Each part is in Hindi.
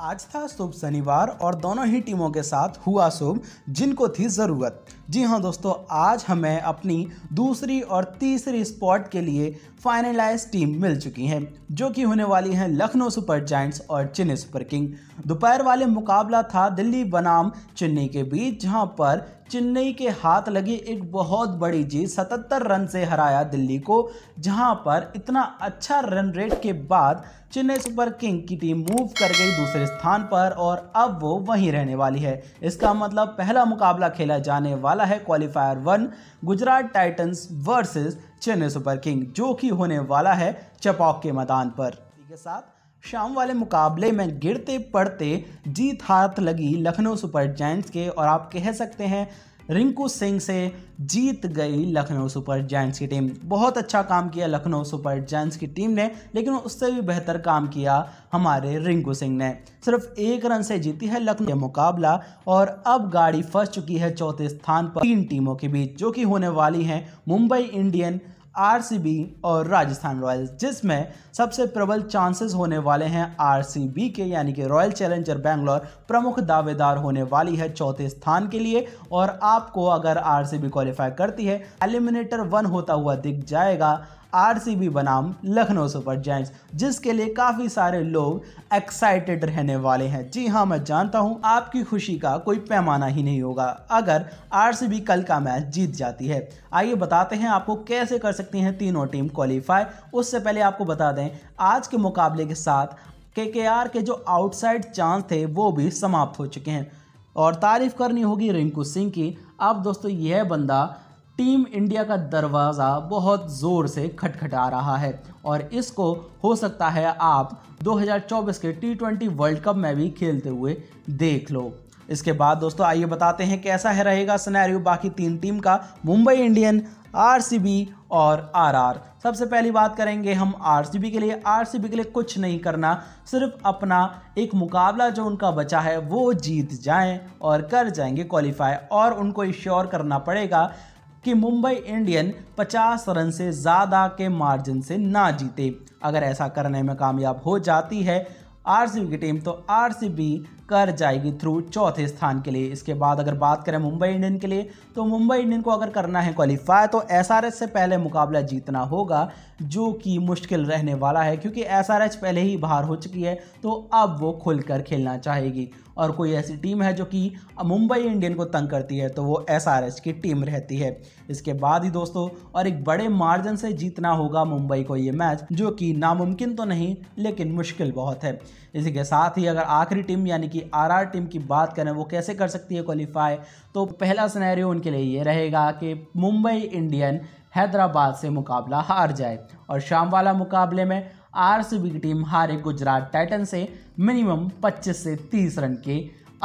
आज था शुभ शनिवार और दोनों ही टीमों के साथ हुआ शुभ जिनको थी ज़रूरत जी हाँ दोस्तों आज हमें अपनी दूसरी और तीसरी स्पॉट के लिए फाइनलाइज टीम मिल चुकी है जो कि होने वाली है लखनऊ सुपर जाइंट्स और चेन्नई सुपर किंग दोपहर वाले मुकाबला था दिल्ली बनाम चेन्नई के बीच जहाँ पर चेन्नई के हाथ लगी एक बहुत बड़ी जीत 77 रन से हराया दिल्ली को जहां पर इतना अच्छा रन रेट के बाद चेन्नई सुपर किंग की टीम मूव कर गई दूसरे स्थान पर और अब वो वहीं रहने वाली है इसका मतलब पहला मुकाबला खेला जाने वाला है qualifier one Gujarat titans versus Chennai super king जो कि होने वाला है चपॉक के मैदान पर के साथ शाम वाले मुकाबले में गिरते पड़ते जीत हाथ लगी लखनऊ सुपर जैंट्स के और आप कह सकते हैं रिंकू सिंह से जीत गई लखनऊ सुपर जैंट्स की टीम बहुत अच्छा काम किया लखनऊ सुपर जैंट्स की टीम ने लेकिन उससे भी बेहतर काम किया हमारे रिंकू सिंह ने सिर्फ एक रन से जीती है लखनऊ का मुकाबला और अब गाड़ी फंस चुकी है चौथे स्थान पर तीन टीमों के बीच जो कि होने वाली हैं मुंबई इंडियन आर और राजस्थान रॉयल्स जिसमें सबसे प्रबल चांसेस होने वाले हैं आर के यानी कि रॉयल चैलेंजर बैंगलोर प्रमुख दावेदार होने वाली है चौथे स्थान के लिए और आपको अगर आरसीबी क्वालिफाई करती है एलिमिनेटर वन होता हुआ दिख जाएगा आरसीबी बनाम लखनऊ सुपर जायंट्स जिसके लिए काफ़ी सारे लोग एक्साइटेड रहने वाले हैं जी हाँ मैं जानता हूँ आपकी खुशी का कोई पैमाना ही नहीं होगा अगर आरसीबी कल का मैच जीत जाती है आइए बताते हैं आपको कैसे कर सकती हैं तीनों टीम क्वालिफाई उससे पहले आपको बता दें आज के मुकाबले के साथ के के जो आउटसाइड चांस थे वो भी समाप्त हो चुके हैं और तारीफ़ करनी होगी रिंकू सिंह की अब दोस्तों यह बंदा टीम इंडिया का दरवाज़ा बहुत ज़ोर से खटखटा रहा है और इसको हो सकता है आप 2024 के टी ट्वेंटी वर्ल्ड कप में भी खेलते हुए देख लो इसके बाद दोस्तों आइए बताते हैं कैसा है रहेगा सिनेरियो बाकी तीन टीम का मुंबई इंडियन आरसीबी और आरआर सबसे पहली बात करेंगे हम आरसीबी के लिए आरसीबी के लिए कुछ नहीं करना सिर्फ अपना एक मुकाबला जो उनका बचा है वो जीत जाएं और कर जाएंगे क्वालिफाई और उनको इश्योर करना पड़ेगा कि मुंबई इंडियन 50 रन से ज़्यादा के मार्जिन से ना जीते अगर ऐसा करने में कामयाब हो जाती है आरसीबी की टीम तो आरसीबी कर जाएगी थ्रू चौथे स्थान के लिए इसके बाद अगर बात करें मुंबई इंडियन के लिए तो मुंबई इंडियन को अगर करना है क्वालिफाई तो एस से पहले मुकाबला जीतना होगा जो कि मुश्किल रहने वाला है क्योंकि एस पहले ही बाहर हो चुकी है तो अब वो खुलकर खेलना चाहेगी और कोई ऐसी टीम है जो कि मुंबई इंडियन को तंग करती है तो वो एस की टीम रहती है इसके बाद ही दोस्तों और एक बड़े मार्जिन से जीतना होगा मुंबई को ये मैच जो कि नामुमकिन तो नहीं लेकिन मुश्किल बहुत है इसी के साथ ही अगर आखिरी टीम यानी कि आरआर टीम की बात करें वो कैसे कर सकती है क्वालिफाई तो पहला सिनेरियो उनके लिए ये रहेगा कि मुंबई इंडियन हैदराबाद से मुकाबला हार जाए और शाम वाला मुकाबले में आरसीबी की टीम हारे गुजरात टाइटन से मिनिमम 25 से 30 रन के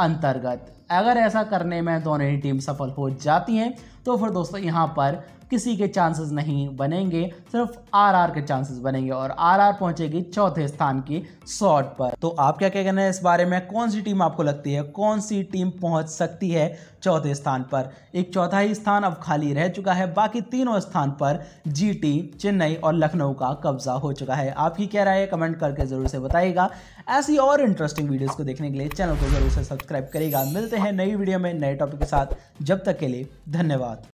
अंतर्गत अगर ऐसा करने में दोनों ही टीम सफल हो जाती हैं तो फिर दोस्तों यहाँ पर किसी के चांसेस नहीं बनेंगे सिर्फ आरआर के चांसेस बनेंगे और आरआर पहुंचेगी चौथे स्थान की शॉट पर तो आप क्या क्या कहना है इस बारे में कौन सी टीम आपको लगती है कौन सी टीम पहुंच सकती है चौथे स्थान पर एक चौथा ही स्थान अब खाली रह चुका है बाकी तीनों स्थान पर जीटी चेन्नई और लखनऊ का कब्जा हो चुका है आपकी क्या राय है कमेंट करके ज़रूर से बताइएगा ऐसी और इंटरेस्टिंग वीडियोज़ को देखने के लिए चैनल को ज़रूर से सब्सक्राइब करेगा मिलते हैं नई वीडियो में नए टॉपिक के साथ जब तक के लिए धन्यवाद